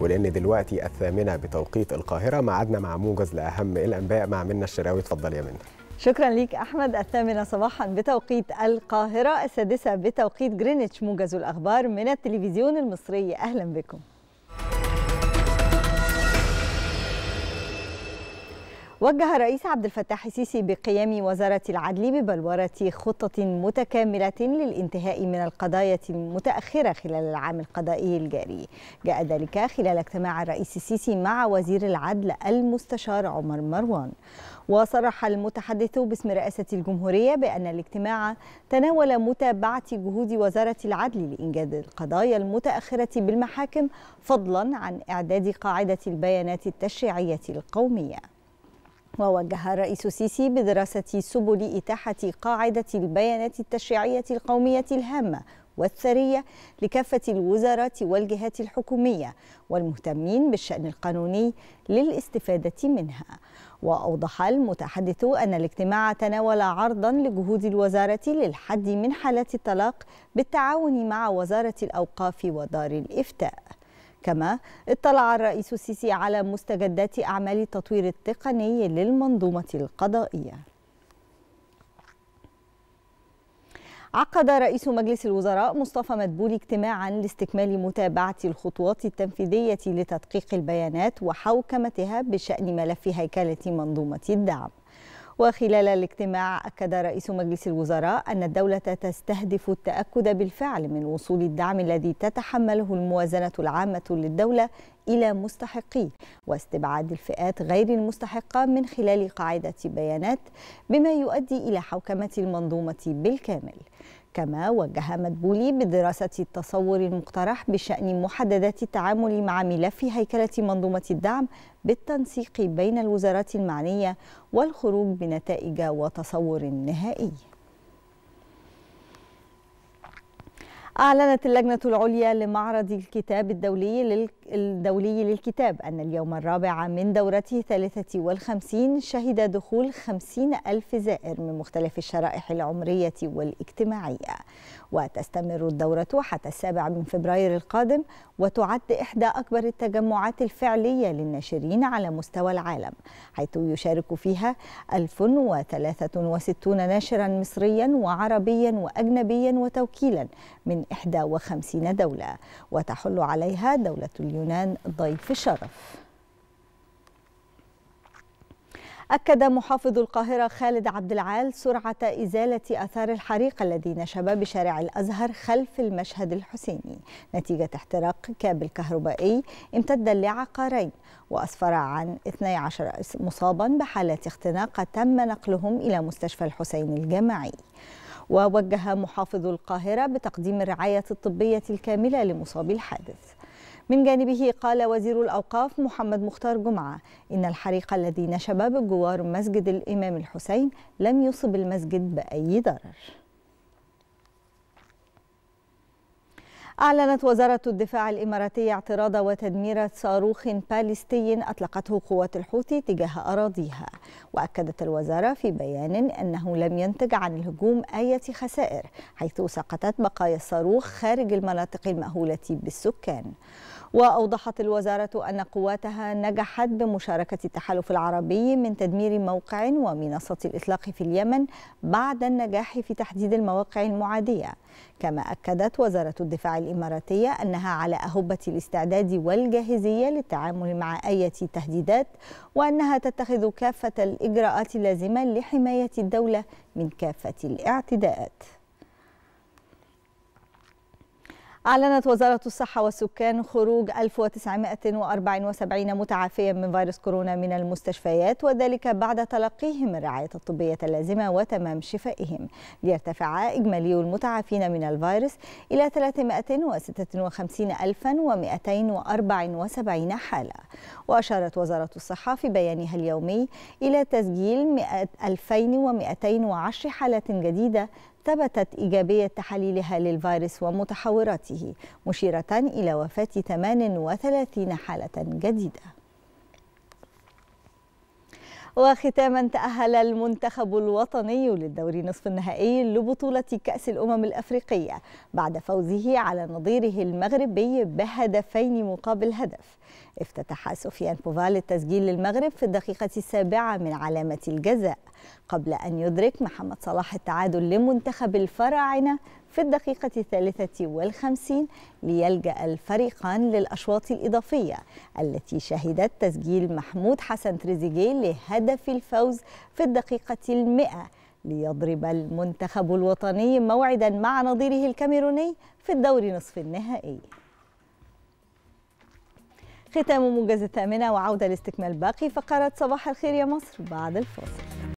ولان دلوقتي الثامنه بتوقيت القاهره معادنا مع موجز لاهم الانباء مع منى الشراوي اتفضل يا منى شكرا ليك احمد الثامنه صباحا بتوقيت القاهره السادسه بتوقيت جرينتش موجز الاخبار من التلفزيون المصري اهلا بكم وجه الرئيس عبد الفتاح السيسي بقيام وزارة العدل ببلورة خطة متكاملة للانتهاء من القضايا المتأخرة خلال العام القضائي الجاري جاء ذلك خلال اجتماع الرئيس السيسي مع وزير العدل المستشار عمر مروان وصرح المتحدث باسم رئاسة الجمهورية بأن الاجتماع تناول متابعة جهود وزارة العدل لإنجاز القضايا المتأخرة بالمحاكم فضلا عن إعداد قاعدة البيانات التشريعية القومية ووجه الرئيس السيسي بدراسة سبل إتاحة قاعدة البيانات التشريعية القومية الهامة والثرية لكافة الوزارات والجهات الحكومية والمهتمين بالشأن القانوني للاستفادة منها وأوضح المتحدث أن الاجتماع تناول عرضا لجهود الوزارة للحد من حالات الطلاق بالتعاون مع وزارة الأوقاف ودار الإفتاء كما اطلع الرئيس السيسي على مستجدات أعمال التطوير التقني للمنظومة القضائية عقد رئيس مجلس الوزراء مصطفى مدبولي اجتماعا لاستكمال متابعة الخطوات التنفيذية لتدقيق البيانات وحوكمتها بشأن ملف هيكلة منظومة الدعم وخلال الاجتماع أكد رئيس مجلس الوزراء أن الدولة تستهدف التأكد بالفعل من وصول الدعم الذي تتحمله الموازنة العامة للدولة إلى مستحقيه واستبعاد الفئات غير المستحقة من خلال قاعدة بيانات بما يؤدي إلى حوكمة المنظومة بالكامل كما وجه مدبولي بدراسة التصور المقترح بشأن محددات التعامل مع ملف هيكلة منظومة الدعم بالتنسيق بين الوزارات المعنية والخروج بنتائج وتصور نهائي أعلنت اللجنة العليا لمعرض الكتاب الدولي لل... الدولي للكتاب أن اليوم الرابع من دورته 53 شهد دخول 50 ألف زائر من مختلف الشرائح العمرية والاجتماعية وتستمر الدورة حتى السابع من فبراير القادم وتعد إحدى أكبر التجمعات الفعلية للناشرين على مستوى العالم حيث يشارك فيها 1063 ناشرا مصريا وعربيا وأجنبيا وتوكيلا من 51 دولة وتحل عليها دولة اليونان ضيف شرف أكد محافظ القاهرة خالد عبد العال سرعة إزالة أثار الحريق الذي نشب بشارع الأزهر خلف المشهد الحسيني نتيجة احتراق كابل كهربائي امتد لعقارين وأسفر عن 12 مصابا بحالة اختناق تم نقلهم إلى مستشفى الحسين الجامعي ووجه محافظ القاهرة بتقديم الرعاية الطبية الكاملة لمصابي الحادث من جانبه قال وزير الأوقاف محمد مختار جمعة إن الحريق الذي نشب بجوار مسجد الإمام الحسين لم يصب المسجد بأي ضرر أعلنت وزارة الدفاع الإماراتية اعتراض وتدمير صاروخ باليستي أطلقته قوات الحوثي تجاه أراضيها وأكدت الوزارة في بيان أنه لم ينتج عن الهجوم أية خسائر حيث سقطت بقايا الصاروخ خارج المناطق المأهولة بالسكان وأوضحت الوزارة أن قواتها نجحت بمشاركة التحالف العربي من تدمير موقع ومنصة الإطلاق في اليمن بعد النجاح في تحديد المواقع المعادية كما أكدت وزارة الدفاع الإماراتية الإماراتية أنها على أهبة الاستعداد والجاهزية للتعامل مع أي تهديدات وأنها تتخذ كافة الإجراءات اللازمة لحماية الدولة من كافة الاعتداءات أعلنت وزارة الصحة والسكان خروج 1974 متعافيا من فيروس كورونا من المستشفيات وذلك بعد تلقيهم الرعاية الطبية اللازمة وتمام شفائهم ليرتفع إجمالي المتعافين من الفيروس إلى 356274 حالة وأشارت وزارة الصحة في بيانها اليومي إلى تسجيل 2210 حالة جديدة ثبتت إيجابية تحاليلها للفيروس ومتحوراته مشيرة إلى وفاة 38 حالة جديدة وختاما تأهل المنتخب الوطني للدوري نصف النهائي لبطولة كأس الأمم الأفريقية بعد فوزه على نظيره المغربي بهدفين مقابل هدف افتتح سفيان بوفال التسجيل للمغرب في الدقيقة السابعة من علامة الجزاء قبل أن يدرك محمد صلاح التعادل لمنتخب الفراعنة في الدقيقة الثالثة والخمسين ليلجأ الفريقان للأشواط الإضافية التي شهدت تسجيل محمود حسن تريزيجيه لهدف الفوز في الدقيقة المئة ليضرب المنتخب الوطني موعدا مع نظيره الكاميروني في الدور نصف النهائي ختام موجز الثامنة وعودة لاستكمال باقي فقرات صباح الخير يا مصر بعد الفاصل